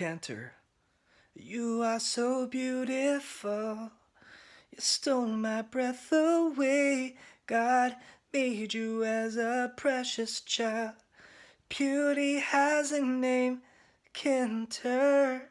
Cantor. You are so beautiful. You stole my breath away. God made you as a precious child. Beauty has a name, Cantor.